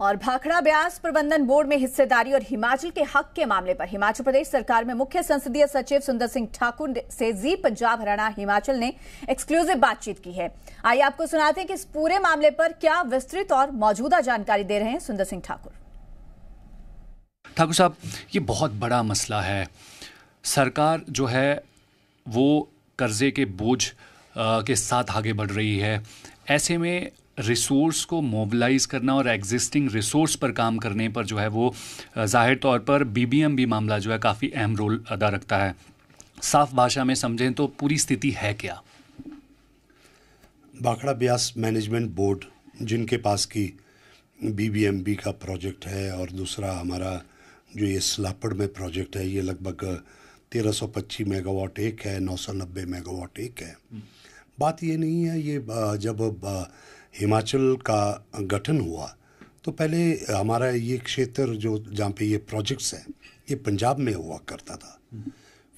और भाखड़ा ब्यास प्रबंधन बोर्ड में हिस्सेदारी और हिमाचल के हक के मामले पर हिमाचल प्रदेश सरकार में मुख्य संसदीय सचिव सुंदर सिंह ठाकुर से जी पंजाब हरियाणा हिमाचल ने एक्सक्लूसिव बातचीत की है आइए आपको सुनाते हैं कि इस पूरे मामले पर क्या विस्तृत और मौजूदा जानकारी दे रहे हैं सुंदर सिंह ठाकुर ठाकुर साहब ये बहुत बड़ा मसला है सरकार जो है वो कर्जे के बोझ के साथ आगे बढ़ रही है ऐसे में रिसोर्स को मोबलाइज करना और एग्जिस्टिंग रिसोर्स पर काम करने पर जो है वो जाहिर तौर पर बी मामला जो है काफ़ी अहम रोल अदा रखता है साफ भाषा में समझें तो पूरी स्थिति है क्या बाखड़ा ब्यास मैनेजमेंट बोर्ड जिनके पास की बीबीएमबी का प्रोजेक्ट है और दूसरा हमारा जो ये सलापड़ में प्रोजेक्ट है ये लगभग तेरह सौ पच्चीस मेगावाट एक है नौ सौ नब्बे मेगावाट एक है हम्म। बात ये नहीं है ये जब हिमाचल का गठन हुआ तो पहले हमारा ये क्षेत्र जो जहाँ पे ये प्रोजेक्ट्स हैं ये पंजाब में हुआ करता था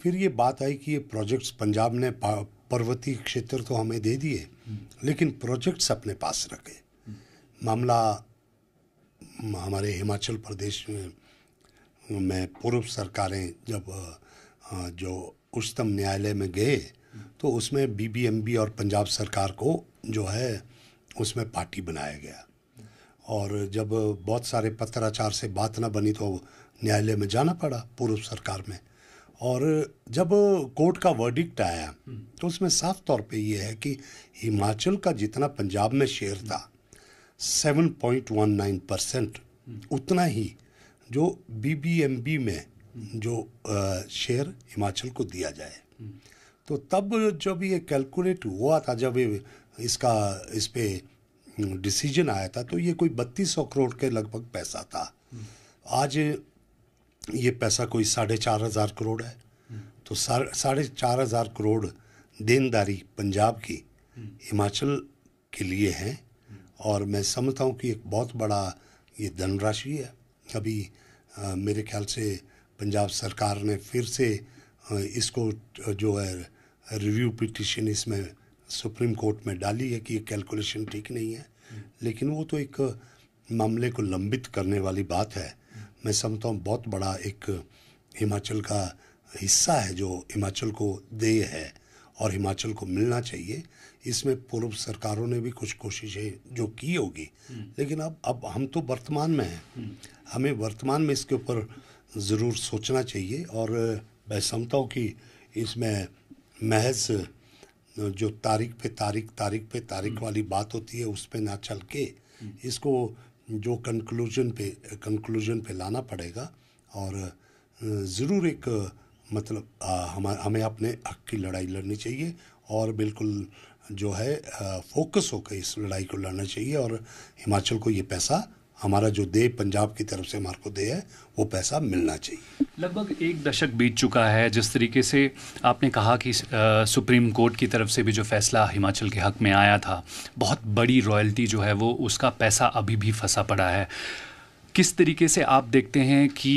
फिर ये बात आई कि ये प्रोजेक्ट्स पंजाब ने पर्वतीय क्षेत्र तो हमें दे दिए लेकिन प्रोजेक्ट्स अपने पास रखे मामला हमारे हिमाचल प्रदेश में में पूर्व सरकारें जब जो उच्चतम न्यायालय में गए तो उसमें बीबीएमबी और पंजाब सरकार को जो है उसमें पार्टी बनाया गया और जब बहुत सारे पत्राचार से बात ना बनी तो न्यायालय में जाना पड़ा पूर्व सरकार में और जब कोर्ट का वर्डिक्ट आया तो उसमें साफ तौर पे ये है कि हिमाचल का जितना पंजाब में शेयर था 7.19 परसेंट उतना ही जो बीबीएमबी में जो शेयर हिमाचल को दिया जाए तो तब जब ये कैलकुलेट हुआ था जब ये इसका इस पर डिसीजन आया था तो ये कोई बत्तीस सौ करोड़ के लगभग पैसा था आज ये पैसा कोई साढ़े चार हज़ार करोड़ है तो साढ़े चार हज़ार करोड़ देनदारी पंजाब की हिमाचल के लिए है और मैं समझता हूँ कि एक बहुत बड़ा ये धनराशि है अभी आ, मेरे ख्याल से पंजाब सरकार ने फिर से आ, इसको जो है रिव्यू पिटिशन इसमें सुप्रीम कोर्ट में डाली है कि ये कैलकुलेशन ठीक नहीं है लेकिन वो तो एक मामले को लंबित करने वाली बात है मैं समझता हूँ बहुत बड़ा एक हिमाचल का हिस्सा है जो हिमाचल को देय है और हिमाचल को मिलना चाहिए इसमें पूर्व सरकारों ने भी कुछ कोशिशें जो की होगी लेकिन अब अब हम तो वर्तमान में हैं हमें वर्तमान में इसके ऊपर ज़रूर सोचना चाहिए और मैं समझता हूँ कि इसमें महज जो तारीख पे तारीख तारीख पे तारीख हम्म। वाली बात होती है उस पर ना चल के हम्म। इसको जो कंक्लूजन पे कंक्लूजन पे लाना पड़ेगा और ज़रूर एक मतलब हम हमें अपने हक की लड़ाई लड़नी चाहिए और बिल्कुल जो है फोकस होकर इस लड़ाई को लड़ना चाहिए और हिमाचल को ये पैसा हमारा जो दे पंजाब की तरफ से हमारे को दे है वो पैसा मिलना चाहिए लगभग एक दशक बीत चुका है जिस तरीके से आपने कहा कि आ, सुप्रीम कोर्ट की तरफ से भी जो फैसला हिमाचल के हक में आया था बहुत बड़ी रॉयल्टी जो है वो उसका पैसा अभी भी फंसा पड़ा है किस तरीके से आप देखते हैं कि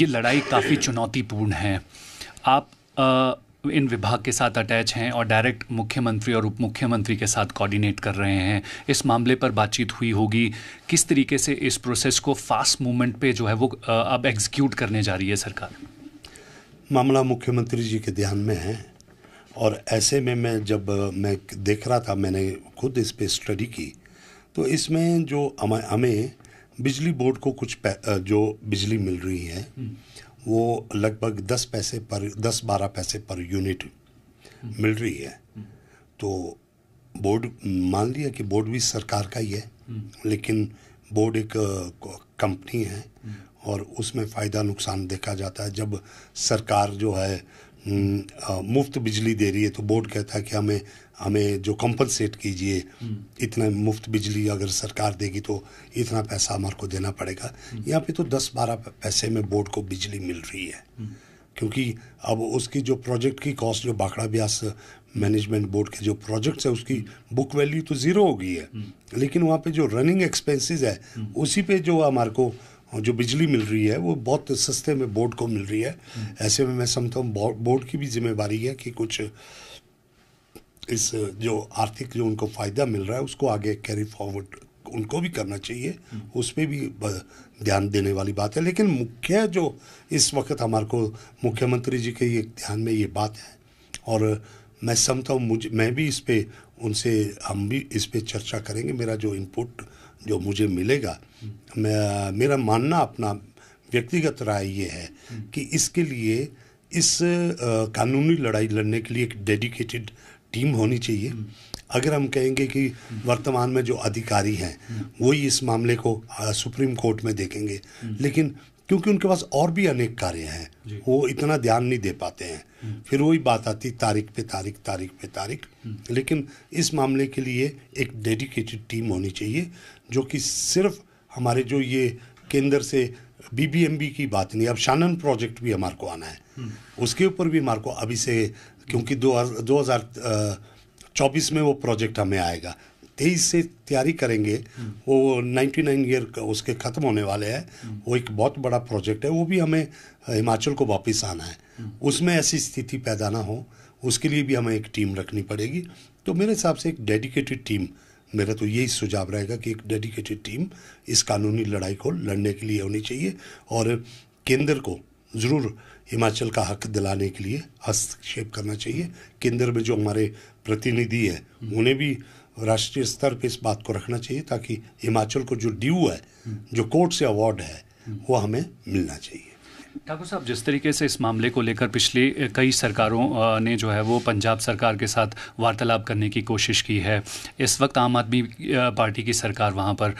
ये लड़ाई काफ़ी चुनौतीपूर्ण है आप आ, इन विभाग के साथ अटैच हैं और डायरेक्ट मुख्यमंत्री और उप मुख्यमंत्री के साथ कोऑर्डिनेट कर रहे हैं इस मामले पर बातचीत हुई होगी किस तरीके से इस प्रोसेस को फास्ट मूवमेंट पे जो है वो अब एग्जीक्यूट करने जा रही है सरकार मामला मुख्यमंत्री जी के ध्यान में है और ऐसे में मैं जब मैं देख रहा था मैंने खुद इस पर स्टडी की तो इसमें जो हमें बिजली बोर्ड को कुछ जो बिजली मिल रही है हम्म। वो लगभग दस पैसे पर दस बारह पैसे पर यूनिट मिल रही है तो बोर्ड मान लिया कि बोर्ड भी सरकार का ही है लेकिन बोर्ड एक कंपनी है और उसमें फ़ायदा नुकसान देखा जाता है जब सरकार जो है हम्म, मुफ्त बिजली दे रही है तो बोर्ड कहता है कि हमें हमें जो कंपनसेट कीजिए हम्म। इतना मुफ्त बिजली अगर सरकार देगी तो इतना पैसा हमारे को देना पड़ेगा हम्म। यहाँ पे तो दस बारह पैसे में बोर्ड को बिजली मिल रही है क्योंकि अब उसकी जो प्रोजेक्ट की कॉस्ट जो बाखड़ा ब्यास मैनेजमेंट बोर्ड के जो प्रोजेक्ट्स है उसकी बुक वैल्यू तो ज़ीरो हो गई है लेकिन वहाँ पे जो रनिंग एक्सपेंसेस है उसी पे जो हमारे को जो बिजली मिल रही है वो बहुत सस्ते में बोर्ड को मिल रही है ऐसे में मैं समझता हूँ बोर्ड की भी जिम्मेदारी है कि कुछ इस जो आर्थिक जो उनको फ़ायदा मिल रहा है उसको आगे कैरी फॉरवर्ड उनको भी करना चाहिए उस पर भी ध्यान देने वाली बात है लेकिन मुख्य जो इस वक्त हमारे को मुख्यमंत्री जी के ये ध्यान में ये बात है और मैं समझता हूँ मुझे मैं भी इस पर उनसे हम भी इस पर चर्चा करेंगे मेरा जो इनपुट जो मुझे मिलेगा मैं मेरा मानना अपना व्यक्तिगत राय ये है कि इसके लिए इस कानूनी लड़ाई लड़ने के लिए एक डेडिकेटेड टीम होनी चाहिए अगर हम कहेंगे कि वर्तमान में जो अधिकारी हैं वही इस मामले को सुप्रीम कोर्ट में देखेंगे लेकिन क्योंकि उनके पास और भी अनेक कार्य हैं वो इतना ध्यान नहीं दे पाते हैं हम्म। फिर वही बात आती तारीख पे तारीख तारीख पे तारीख हम्म। लेकिन इस मामले के लिए एक डेडिकेटेड टीम होनी चाहिए जो कि सिर्फ हमारे जो ये केंद्र से बीबीएमबी की बात नहीं अब शानन प्रोजेक्ट भी हमारे को आना है हम्म। उसके ऊपर भी हमारे को अभी से क्योंकि दो दो हज़ार चौबीस में वो प्रोजेक्ट हमें आएगा तेईस से तैयारी करेंगे वो 99 ईयर उसके ख़त्म होने वाले हैं वो एक बहुत बड़ा प्रोजेक्ट है वो भी हमें हिमाचल को वापस आना है उसमें ऐसी स्थिति पैदा ना हो उसके लिए भी हमें एक टीम रखनी पड़ेगी तो मेरे हिसाब से एक डेडिकेटेड टीम मेरा तो यही सुझाव रहेगा कि एक डेडिकेटेड टीम इस कानूनी लड़ाई को लड़ने के लिए होनी चाहिए और केंद्र को ज़रूर हिमाचल का हक दिलाने के लिए हस्तक्षेप करना चाहिए केंद्र में जो हमारे प्रतिनिधि हैं उन्हें भी राष्ट्रीय स्तर पे इस बात को रखना चाहिए ताकि हिमाचल को जो ड्यू है जो कोर्ट से अवार्ड है वो हमें मिलना चाहिए ठाकुर साहब जिस तरीके से इस मामले को लेकर पिछली कई सरकारों ने जो है वो पंजाब सरकार के साथ वार्तालाप करने की कोशिश की है इस वक्त आम आदमी पार्टी की सरकार वहाँ पर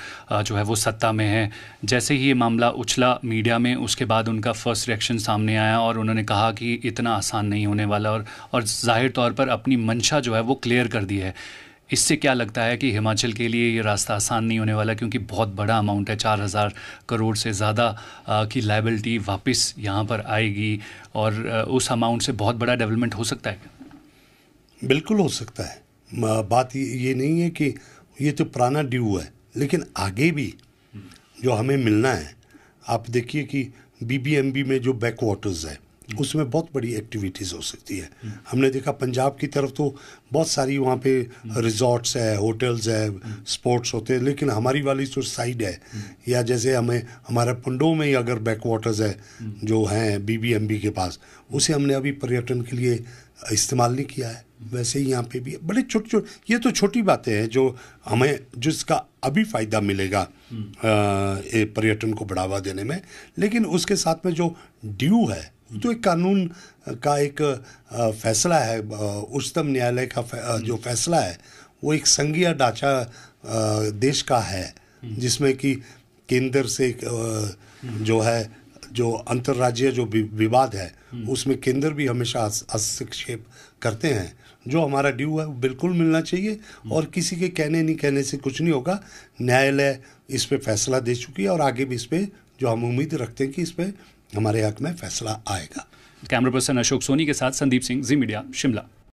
जो है वो सत्ता में है जैसे ही ये मामला उछला मीडिया में उसके बाद उनका फर्स्ट रिएक्शन सामने आया और उन्होंने कहा कि इतना आसान नहीं होने वाला और और जाहिर तौर पर अपनी मंशा जो है वो क्लियर कर दी है इससे क्या लगता है कि हिमाचल के लिए ये रास्ता आसान नहीं होने वाला क्योंकि बहुत बड़ा अमाउंट है चार हज़ार करोड़ से ज़्यादा की लाइबिलिटी वापस यहाँ पर आएगी और उस अमाउंट से बहुत बड़ा डेवलपमेंट हो सकता है बिल्कुल हो सकता है बात ये नहीं है कि ये तो पुराना ड्यू है लेकिन आगे भी जो हमें मिलना है आप देखिए कि बी में जो बैक वाटर्स है उसमें बहुत बड़ी एक्टिविटीज़ हो सकती है हमने देखा पंजाब की तरफ तो बहुत सारी वहाँ पे रिजॉर्ट्स है होटल्स है स्पोर्ट्स होते हैं लेकिन हमारी वाली जो साइड है या जैसे हमें हमारे पंडो में ही अगर बैक वाटर्स है जो हैं बीबीएमबी के पास उसे हमने अभी पर्यटन के लिए इस्तेमाल नहीं किया है वैसे ही यहाँ पे भी बड़े छोटे छोटे ये तो छोटी बातें हैं जो हमें जिसका अभी फ़ायदा मिलेगा पर्यटन को बढ़ावा देने में लेकिन उसके साथ में जो ड्यू है तो एक कानून का एक फैसला है उच्चतम न्यायालय का जो फैसला है वो एक संघीय ढांचा देश का है जिसमें कि केंद्र से जो है जो अंतर्राज्यीय जो विवाद है उसमें केंद्र भी हमेशा हस्तक्षेप करते हैं जो हमारा ड्यू है वो बिल्कुल मिलना चाहिए और किसी के कहने नहीं कहने से कुछ नहीं होगा न्यायालय इस पर फैसला दे चुकी है और आगे भी इस पर जो हम उम्मीद रखते हैं कि इस पर हमारे हक में फैसला आएगा कैमरा पर्सन अशोक सोनी के साथ संदीप सिंह जी मीडिया शिमला